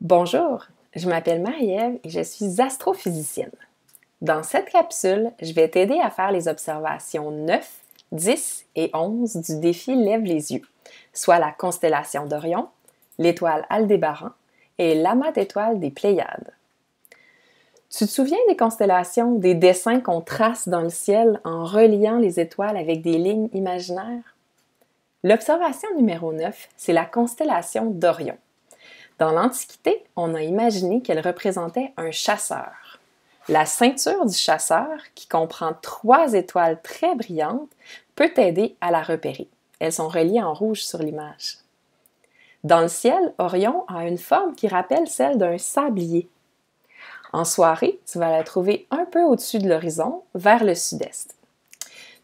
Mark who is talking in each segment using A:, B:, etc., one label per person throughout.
A: Bonjour, je m'appelle Marie-Ève et je suis astrophysicienne. Dans cette capsule, je vais t'aider à faire les observations 9, 10 et 11 du défi Lève les yeux, soit la constellation d'Orion, l'étoile Aldébaran et l'amas d'étoiles des Pléiades. Tu te souviens des constellations, des dessins qu'on trace dans le ciel en reliant les étoiles avec des lignes imaginaires? L'observation numéro 9, c'est la constellation d'Orion. Dans l'Antiquité, on a imaginé qu'elle représentait un chasseur. La ceinture du chasseur, qui comprend trois étoiles très brillantes, peut aider à la repérer. Elles sont reliées en rouge sur l'image. Dans le ciel, Orion a une forme qui rappelle celle d'un sablier. En soirée, tu vas la trouver un peu au-dessus de l'horizon, vers le sud-est.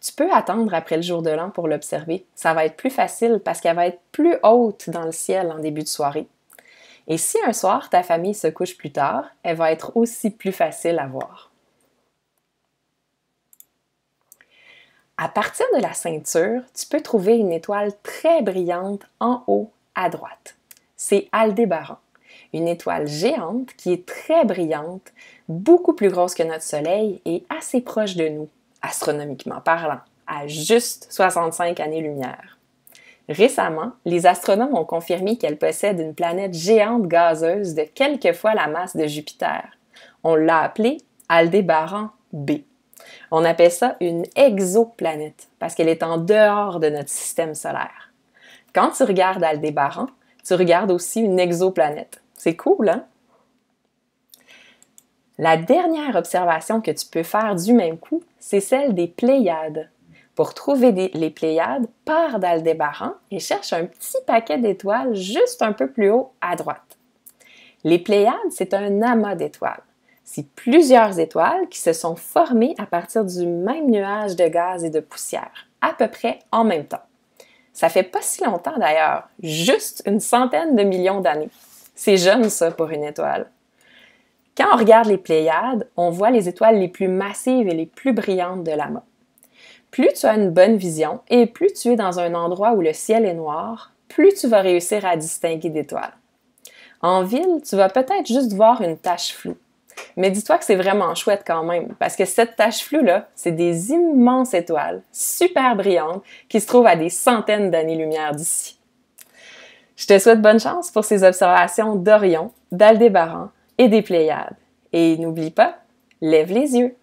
A: Tu peux attendre après le jour de l'an pour l'observer. Ça va être plus facile parce qu'elle va être plus haute dans le ciel en début de soirée. Et si un soir ta famille se couche plus tard, elle va être aussi plus facile à voir. À partir de la ceinture, tu peux trouver une étoile très brillante en haut à droite. C'est Aldébaran, une étoile géante qui est très brillante, beaucoup plus grosse que notre Soleil et assez proche de nous, astronomiquement parlant, à juste 65 années-lumière. Récemment, les astronomes ont confirmé qu'elle possède une planète géante gazeuse de quelques fois la masse de Jupiter. On l'a appelée Aldébaran B. On appelle ça une exoplanète parce qu'elle est en dehors de notre système solaire. Quand tu regardes Aldébaran, tu regardes aussi une exoplanète. C'est cool, hein? La dernière observation que tu peux faire du même coup, c'est celle des Pléiades. Pour trouver les Pléiades, pars d'Aldébaran et cherche un petit paquet d'étoiles juste un peu plus haut à droite. Les Pléiades, c'est un amas d'étoiles. C'est plusieurs étoiles qui se sont formées à partir du même nuage de gaz et de poussière, à peu près en même temps. Ça fait pas si longtemps d'ailleurs, juste une centaine de millions d'années. C'est jeune ça pour une étoile. Quand on regarde les Pléiades, on voit les étoiles les plus massives et les plus brillantes de l'amas. Plus tu as une bonne vision et plus tu es dans un endroit où le ciel est noir, plus tu vas réussir à distinguer d'étoiles. En ville, tu vas peut-être juste voir une tache floue. Mais dis-toi que c'est vraiment chouette quand même, parce que cette tache floue-là, c'est des immenses étoiles, super brillantes, qui se trouvent à des centaines d'années-lumière d'ici. Je te souhaite bonne chance pour ces observations d'Orion, d'Aldébaran et des Pléiades. Et n'oublie pas, lève les yeux!